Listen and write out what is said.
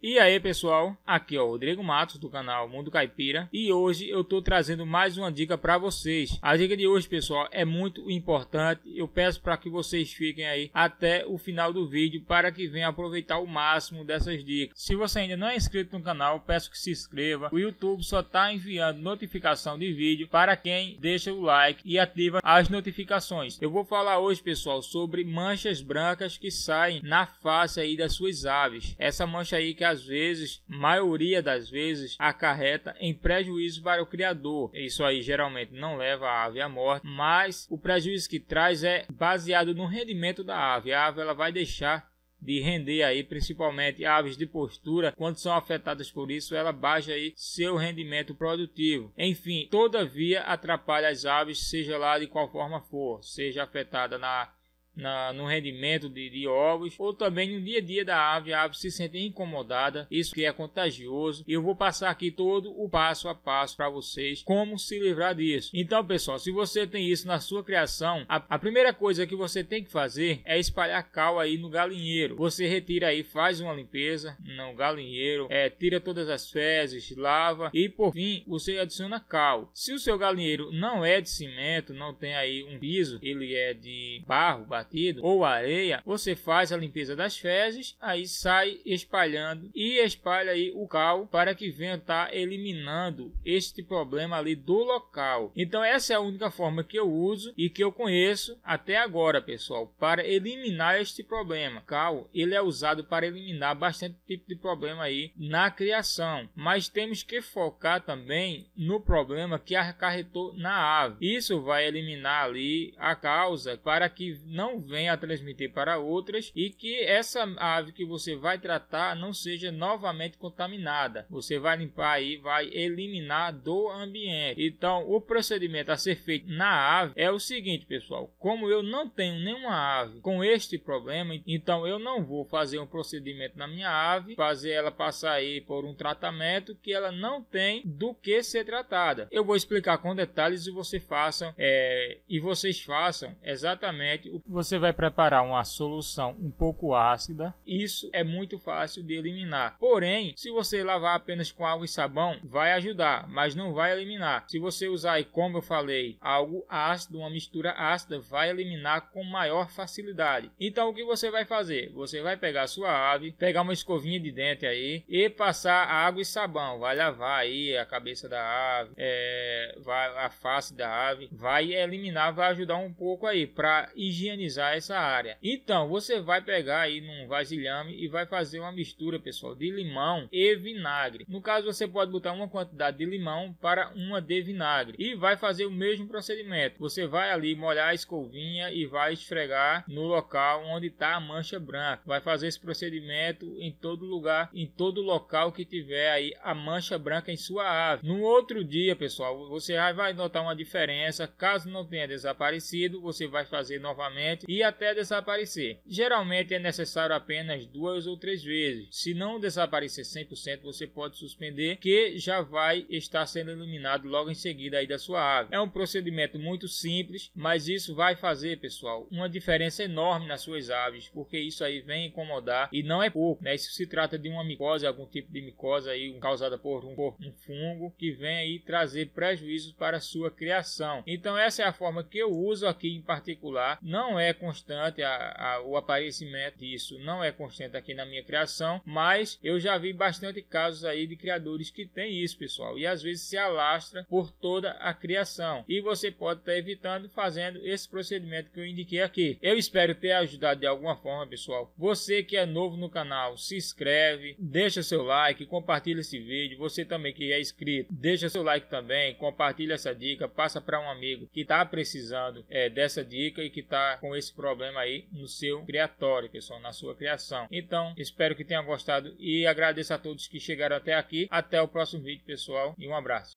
E aí pessoal, aqui é o Rodrigo Matos do canal Mundo Caipira e hoje eu tô trazendo mais uma dica para vocês. A dica de hoje pessoal é muito importante, eu peço para que vocês fiquem aí até o final do vídeo para que venham aproveitar o máximo dessas dicas. Se você ainda não é inscrito no canal, peço que se inscreva. O YouTube só está enviando notificação de vídeo para quem deixa o like e ativa as notificações. Eu vou falar hoje pessoal sobre manchas brancas que saem na face aí das suas aves. Essa mancha aí que às vezes, maioria das vezes, acarreta em prejuízo para o criador. Isso aí geralmente não leva a ave à morte, mas o prejuízo que traz é baseado no rendimento da ave. A ave ela vai deixar de render aí, principalmente aves de postura, quando são afetadas por isso, ela baixa aí seu rendimento produtivo. Enfim, todavia atrapalha as aves, seja lá de qual forma for, seja afetada na na, no rendimento de, de ovos ou também no dia a dia da ave, a ave se sente incomodada, isso que é contagioso. e Eu vou passar aqui todo o passo a passo para vocês como se livrar disso. Então, pessoal, se você tem isso na sua criação, a, a primeira coisa que você tem que fazer é espalhar cal aí no galinheiro. Você retira aí, faz uma limpeza no galinheiro, é, tira todas as fezes, lava e por fim você adiciona cal. Se o seu galinheiro não é de cimento, não tem aí um piso, ele é de barro batido batido ou areia, você faz a limpeza das fezes, aí sai espalhando e espalha aí o cal para que venha estar tá eliminando este problema ali do local. Então essa é a única forma que eu uso e que eu conheço até agora, pessoal, para eliminar este problema. Cal, ele é usado para eliminar bastante tipo de problema aí na criação, mas temos que focar também no problema que acarretou na ave. Isso vai eliminar ali a causa para que não venha a transmitir para outras e que essa ave que você vai tratar não seja novamente contaminada. Você vai limpar aí, vai eliminar do ambiente. Então, o procedimento a ser feito na ave é o seguinte, pessoal. Como eu não tenho nenhuma ave com este problema, então eu não vou fazer um procedimento na minha ave, fazer ela passar aí por um tratamento que ela não tem do que ser tratada. Eu vou explicar com detalhes e você faça é, e vocês façam exatamente o você vai preparar uma solução um pouco ácida, isso é muito fácil de eliminar. Porém, se você lavar apenas com água e sabão, vai ajudar, mas não vai eliminar. Se você usar, como eu falei, algo ácido, uma mistura ácida, vai eliminar com maior facilidade. Então, o que você vai fazer? Você vai pegar sua ave, pegar uma escovinha de dente aí e passar água e sabão. Vai lavar aí a cabeça da ave, é, vai, a face da ave, vai eliminar, vai ajudar um pouco aí para higienizar higienizar essa área. Então, você vai pegar aí num vasilhame e vai fazer uma mistura, pessoal, de limão e vinagre. No caso, você pode botar uma quantidade de limão para uma de vinagre e vai fazer o mesmo procedimento. Você vai ali molhar a escovinha e vai esfregar no local onde está a mancha branca. Vai fazer esse procedimento em todo lugar, em todo local que tiver aí a mancha branca em sua ave. No outro dia, pessoal, você vai notar uma diferença. Caso não tenha desaparecido, você vai fazer novamente e até desaparecer. Geralmente é necessário apenas duas ou três vezes. Se não desaparecer 100%, você pode suspender, que já vai estar sendo eliminado logo em seguida aí da sua ave É um procedimento muito simples, mas isso vai fazer, pessoal, uma diferença enorme nas suas aves, porque isso aí vem incomodar e não é pouco, né? Isso se trata de uma micose, algum tipo de micose aí causada por um, por um fungo que vem aí trazer prejuízos para a sua criação. Então essa é a forma que eu uso aqui em particular, não é é constante, a, a, o aparecimento disso não é constante aqui na minha criação, mas eu já vi bastante casos aí de criadores que tem isso, pessoal, e às vezes se alastra por toda a criação. E você pode estar tá evitando fazendo esse procedimento que eu indiquei aqui. Eu espero ter ajudado de alguma forma, pessoal. Você que é novo no canal, se inscreve, deixa seu like, compartilha esse vídeo. Você também que é inscrito, deixa seu like também, compartilha essa dica, passa para um amigo que está precisando é, dessa dica e que está com esse problema aí no seu criatório, pessoal, na sua criação. Então, espero que tenham gostado e agradeço a todos que chegaram até aqui. Até o próximo vídeo, pessoal, e um abraço.